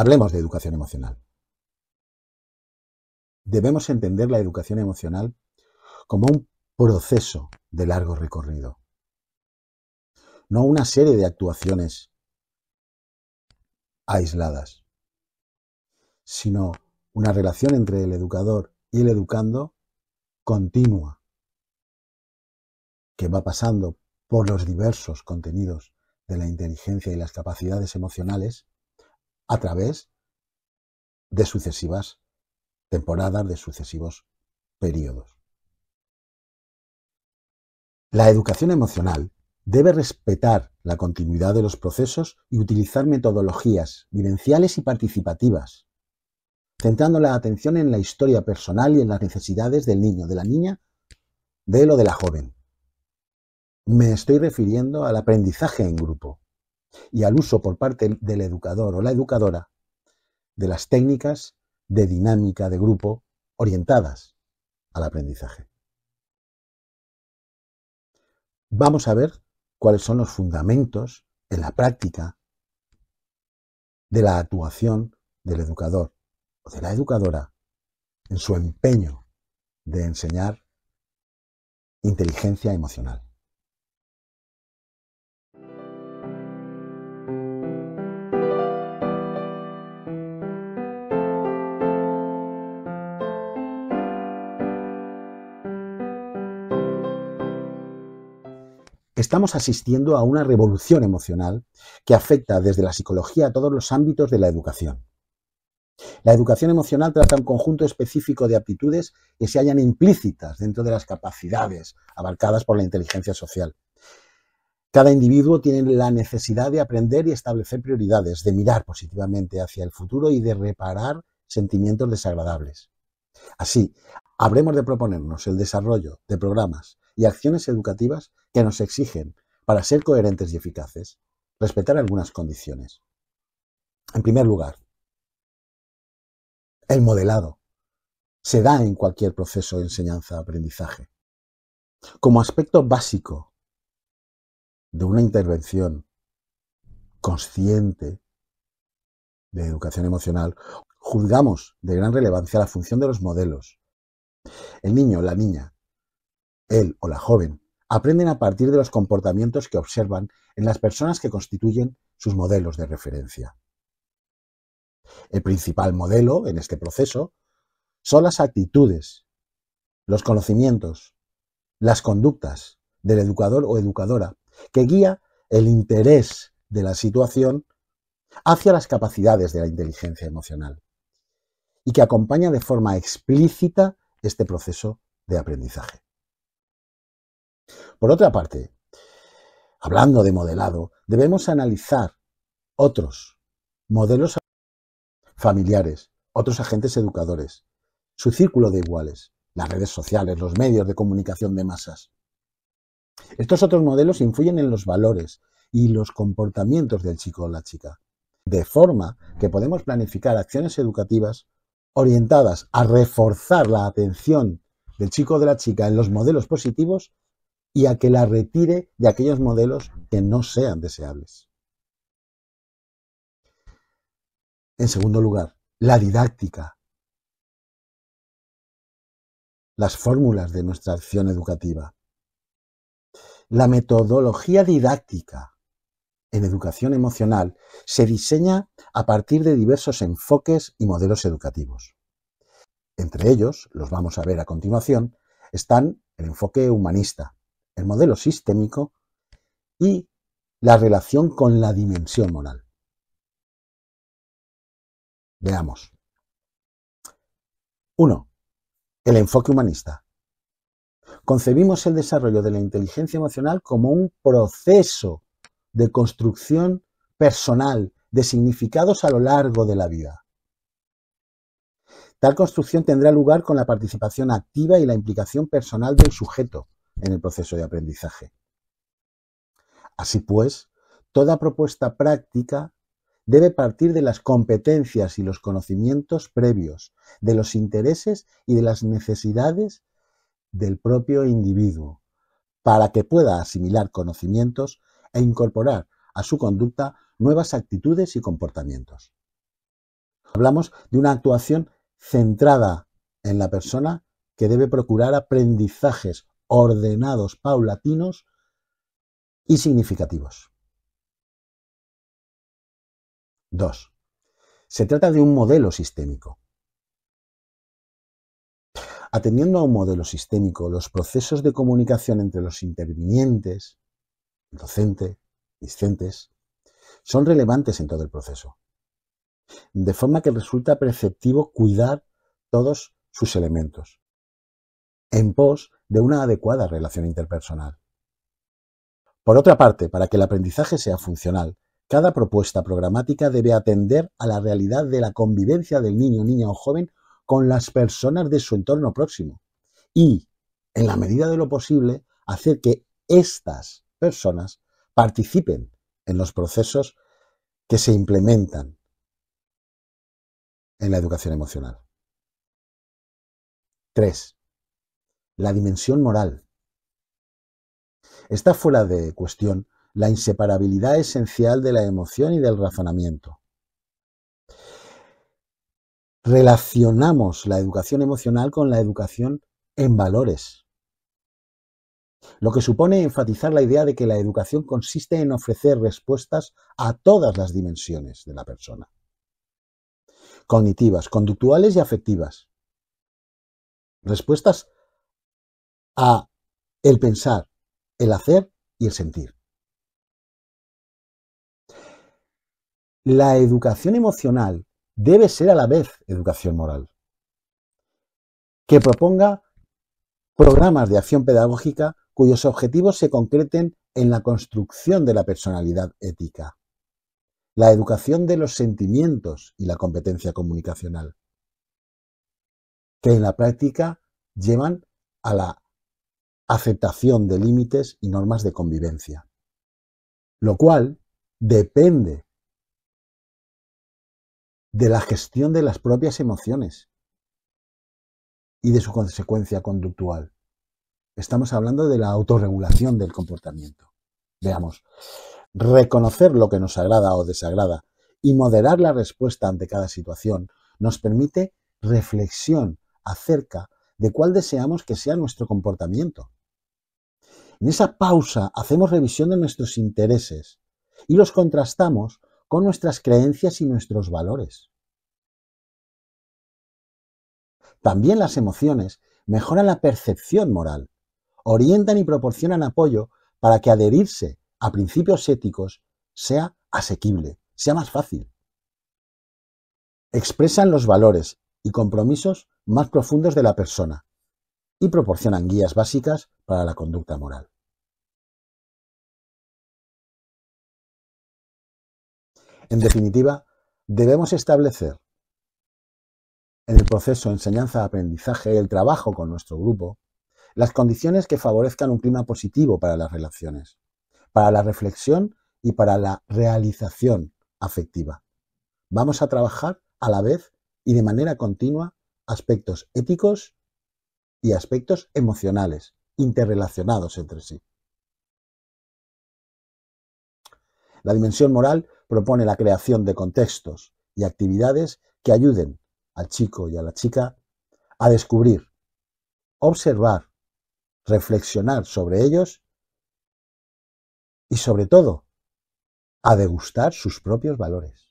Hablemos de educación emocional. Debemos entender la educación emocional como un proceso de largo recorrido, no una serie de actuaciones aisladas, sino una relación entre el educador y el educando continua, que va pasando por los diversos contenidos de la inteligencia y las capacidades emocionales a través de sucesivas temporadas, de sucesivos periodos. La educación emocional debe respetar la continuidad de los procesos y utilizar metodologías vivenciales y participativas, centrando la atención en la historia personal y en las necesidades del niño, de la niña, de lo de la joven. Me estoy refiriendo al aprendizaje en grupo, y al uso por parte del educador o la educadora de las técnicas de dinámica de grupo orientadas al aprendizaje. Vamos a ver cuáles son los fundamentos en la práctica de la actuación del educador o de la educadora en su empeño de enseñar inteligencia emocional. estamos asistiendo a una revolución emocional que afecta desde la psicología a todos los ámbitos de la educación. La educación emocional trata un conjunto específico de aptitudes que se hallan implícitas dentro de las capacidades abarcadas por la inteligencia social. Cada individuo tiene la necesidad de aprender y establecer prioridades, de mirar positivamente hacia el futuro y de reparar sentimientos desagradables. Así, habremos de proponernos el desarrollo de programas y acciones educativas que nos exigen, para ser coherentes y eficaces, respetar algunas condiciones. En primer lugar, el modelado se da en cualquier proceso de enseñanza-aprendizaje. Como aspecto básico de una intervención consciente de educación emocional, juzgamos de gran relevancia la función de los modelos. El niño, la niña, él o la joven, aprenden a partir de los comportamientos que observan en las personas que constituyen sus modelos de referencia. El principal modelo en este proceso son las actitudes, los conocimientos, las conductas del educador o educadora que guía el interés de la situación hacia las capacidades de la inteligencia emocional y que acompaña de forma explícita este proceso de aprendizaje. Por otra parte, hablando de modelado, debemos analizar otros modelos familiares, otros agentes educadores, su círculo de iguales, las redes sociales, los medios de comunicación de masas. Estos otros modelos influyen en los valores y los comportamientos del chico o la chica, de forma que podemos planificar acciones educativas orientadas a reforzar la atención del chico o de la chica en los modelos positivos y a que la retire de aquellos modelos que no sean deseables. En segundo lugar, la didáctica. Las fórmulas de nuestra acción educativa. La metodología didáctica en educación emocional se diseña a partir de diversos enfoques y modelos educativos. Entre ellos, los vamos a ver a continuación, están el enfoque humanista, el modelo sistémico y la relación con la dimensión moral. Veamos. 1. El enfoque humanista. Concebimos el desarrollo de la inteligencia emocional como un proceso de construcción personal de significados a lo largo de la vida. Tal construcción tendrá lugar con la participación activa y la implicación personal del sujeto, en el proceso de aprendizaje. Así pues, toda propuesta práctica debe partir de las competencias y los conocimientos previos, de los intereses y de las necesidades del propio individuo, para que pueda asimilar conocimientos e incorporar a su conducta nuevas actitudes y comportamientos. Hablamos de una actuación centrada en la persona que debe procurar aprendizajes ordenados, paulatinos y significativos. 2. Se trata de un modelo sistémico. Atendiendo a un modelo sistémico, los procesos de comunicación entre los intervinientes, docente, discentes, son relevantes en todo el proceso. De forma que resulta perceptivo cuidar todos sus elementos, en pos de una adecuada relación interpersonal. Por otra parte, para que el aprendizaje sea funcional, cada propuesta programática debe atender a la realidad de la convivencia del niño, niña o joven con las personas de su entorno próximo y, en la medida de lo posible, hacer que estas personas participen en los procesos que se implementan en la educación emocional. 3 la dimensión moral. Está fuera de cuestión la inseparabilidad esencial de la emoción y del razonamiento. Relacionamos la educación emocional con la educación en valores, lo que supone enfatizar la idea de que la educación consiste en ofrecer respuestas a todas las dimensiones de la persona, cognitivas, conductuales y afectivas. Respuestas a el pensar, el hacer y el sentir. La educación emocional debe ser a la vez educación moral, que proponga programas de acción pedagógica cuyos objetivos se concreten en la construcción de la personalidad ética, la educación de los sentimientos y la competencia comunicacional, que en la práctica llevan a la aceptación de límites y normas de convivencia. Lo cual depende de la gestión de las propias emociones y de su consecuencia conductual. Estamos hablando de la autorregulación del comportamiento. Veamos, reconocer lo que nos agrada o desagrada y moderar la respuesta ante cada situación nos permite reflexión acerca de cuál deseamos que sea nuestro comportamiento. En esa pausa hacemos revisión de nuestros intereses y los contrastamos con nuestras creencias y nuestros valores. También las emociones mejoran la percepción moral, orientan y proporcionan apoyo para que adherirse a principios éticos sea asequible, sea más fácil. Expresan los valores y compromisos más profundos de la persona, y proporcionan guías básicas para la conducta moral. En definitiva, debemos establecer en el proceso enseñanza-aprendizaje, el trabajo con nuestro grupo, las condiciones que favorezcan un clima positivo para las relaciones, para la reflexión y para la realización afectiva. Vamos a trabajar a la vez y de manera continua aspectos éticos y aspectos emocionales, interrelacionados entre sí. La dimensión moral propone la creación de contextos y actividades que ayuden al chico y a la chica a descubrir, observar, reflexionar sobre ellos y sobre todo a degustar sus propios valores.